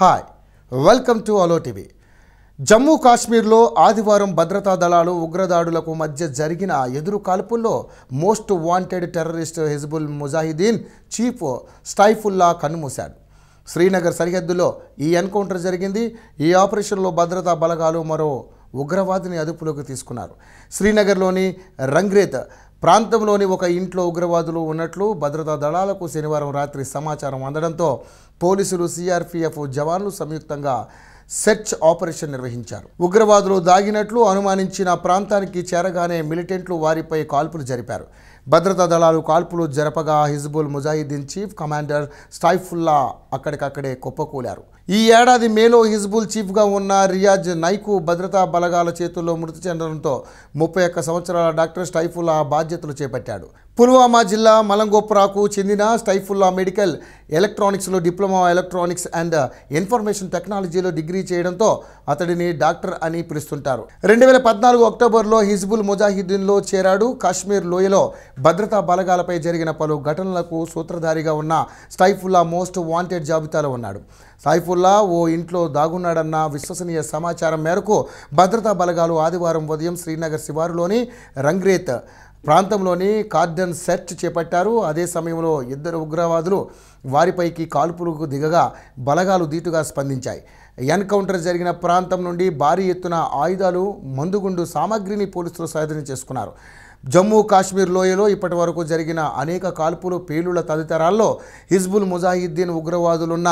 hi welcome to hello TV Jammu కాశ్మీర్లో ఆదివారం భద్రతా దళాలు ఉగ్రదాడులకు మధ్య జరిగిన ఎదురు కాల్పుల్లో most wanted terrorist Hizbul Mujahideen chief Saifullah కన్నుమూశాడు శ్రీనగర్ సరిహద్దులో ఈ ఎన్కౌంటర్ జరిగింది ఈ ఆపరేషన్లో భద్రతా బలగాలు మరో ఉగ్రవాదిని అదుపులోకి తీసుకున్నారు శ్రీనగర్లోని రంగ్రేత్ ప్రాంతంలోని ఒక ఇంట్లో ఉగ్రవాదులు ఉన్నట్లు భద్రతా దళాలకు శనివారం రాత్రి సమాచారం అందడంతో పోలీసులు సీఆర్పీఎఫ్ జవాన్లు సంయుక్తంగా సెర్చ్ ఆపరేషన్ నిర్వహించారు ఉగ్రవాదులు దాగినట్లు అనుమానించిన ప్రాంతానికి చేరగానే మిలిటెంట్లు వారిపై కాల్పులు జరిపారు భద్రతా దళాలు కాల్పులు జరపగా హిజ్బుల్ ముజాహిద్దీన్ చీఫ్ కమాండర్ స్టైఫుల్లా అక్కడికక్కడే కుప్పకూలారు ఈ ఏడాది మేలో హిజ్బుల్ చీఫ్గా ఉన్న రియాజ్ నైకు భద్రతా బలగాల చేతుల్లో మృతి చెందడంతో ముప్పై ఒక్క సంవత్సరాల డాక్టర్ స్టైఫుల్లా బాధ్యతలు చేపట్టాడు పుల్వామా జిల్లా మలంగోప్రాకు చెందిన స్టైఫుల్లా మెడికల్ ఎలక్ట్రానిక్స్లో డిప్లొమా ఎలక్ట్రానిక్స్ అండ్ ఇన్ఫర్మేషన్ టెక్నాలజీలో డిగ్రీ చేయడంతో అతడిని డాక్టర్ అని పిలుస్తుంటారు రెండు వేల పద్నాలుగు అక్టోబర్లో హిజ్బుల్ ముజాహిద్దీన్లో చేరాడు కాశ్మీర్ లోయలో భద్రతా బలగాలపై జరిగిన పలు ఘటనలకు సూత్రధారిగా ఉన్న స్టైఫుల్లా మోస్ట్ వాంటెడ్ జాబితాలో ఉన్నాడు సైఫుల్లా ఓ ఇంట్లో దాగున్నాడన్న విశ్వసనీయ సమాచారం మేరకు భద్రతా బలగాలు ఆదివారం ఉదయం శ్రీనగర్ శివారులోని రంగ్రేత్ ప్రాంతంలోని కార్డన్ సెర్చ్ చేపట్టారు అదే సమయంలో ఇద్దరు ఉగ్రవాదులు వారిపైకి కాల్పులకు దిగగా బలగాలు దీటుగా స్పందించాయి ఎన్కౌంటర్ జరిగిన ప్రాంతం నుండి భారీ ఎత్తున ఆయుధాలు మందుగుండు సామాగ్రిని పోలీసులు స్వాధీనం చేసుకున్నారు జమ్మూ కాశ్మీర్ లోయలో ఇప్పటి వరకు జరిగిన అనేక కాల్పులు పేలుళ్ల తదితరాల్లో హిజ్బుల్ ముజాహిద్దీన్ ఉగ్రవాదులున్న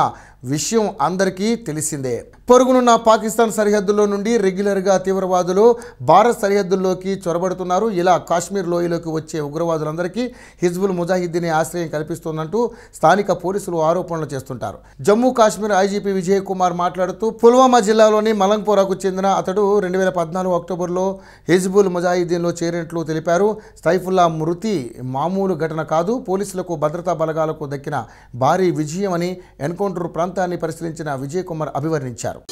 విషయం అందరికీ తెలిసిందే పొరుగునున్న పాకిస్తాన్ సరిహద్దులో నుండి రెగ్యులర్గా తీవ్రవాదులు భారత్ సరిహద్దుల్లోకి చొరబడుతున్నారు ఇలా కాశ్మీర్ లోయలోకి వచ్చే ఉగ్రవాదులందరికీ హిజ్బుల్ ముజాహిద్దీన్ ఆశ్రయం కల్పిస్తోందంటూ స్థానిక పోలీసులు ఆరోపణలు చేస్తుంటారు జమ్మూ కాశ్మీర్ ఐజీపీ విజయ్ కుమార్ మాట్లాడుతూ పుల్వామా జిల్లాలోని మలంగ్పోరాకు చెందిన అతడు రెండు వేల పద్నాలుగు అక్టోబర్లో హిజ్బుల్ ముజాయిదీన్లో చేరినట్లు తెలిపారు సైఫుల్లా మృతి మామూలు ఘటన కాదు పోలీసులకు భద్రతా బలగాలకు దక్కిన భారీ విజయం అని ఎన్కౌంటర్ ప్రాంతాన్ని పరిశీలించిన విజయ్ కుమార్ అభివర్ణించారు